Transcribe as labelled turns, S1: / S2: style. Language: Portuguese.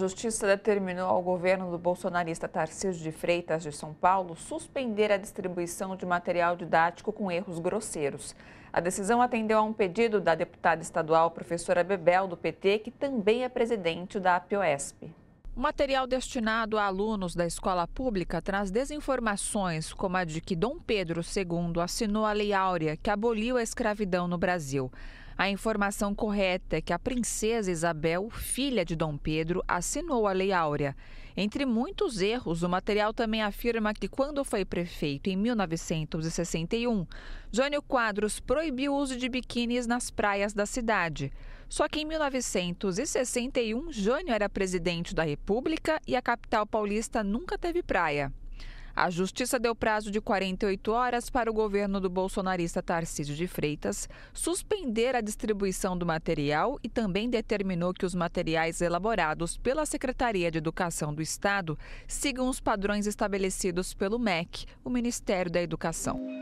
S1: Justiça determinou ao governo do bolsonarista Tarcísio de Freitas de São Paulo suspender a distribuição de material didático com erros grosseiros. A decisão atendeu a um pedido da deputada estadual professora Bebel, do PT, que também é presidente da APOESP. O material destinado a alunos da escola pública traz desinformações, como a de que Dom Pedro II assinou a Lei Áurea, que aboliu a escravidão no Brasil. A informação correta é que a princesa Isabel, filha de Dom Pedro, assinou a Lei Áurea. Entre muitos erros, o material também afirma que, quando foi prefeito em 1961, Jônio Quadros proibiu o uso de biquínis nas praias da cidade. Só que em 1961, Jônio era presidente da República e a capital paulista nunca teve praia. A Justiça deu prazo de 48 horas para o governo do bolsonarista Tarcísio de Freitas suspender a distribuição do material e também determinou que os materiais elaborados pela Secretaria de Educação do Estado sigam os padrões estabelecidos pelo MEC, o Ministério da Educação.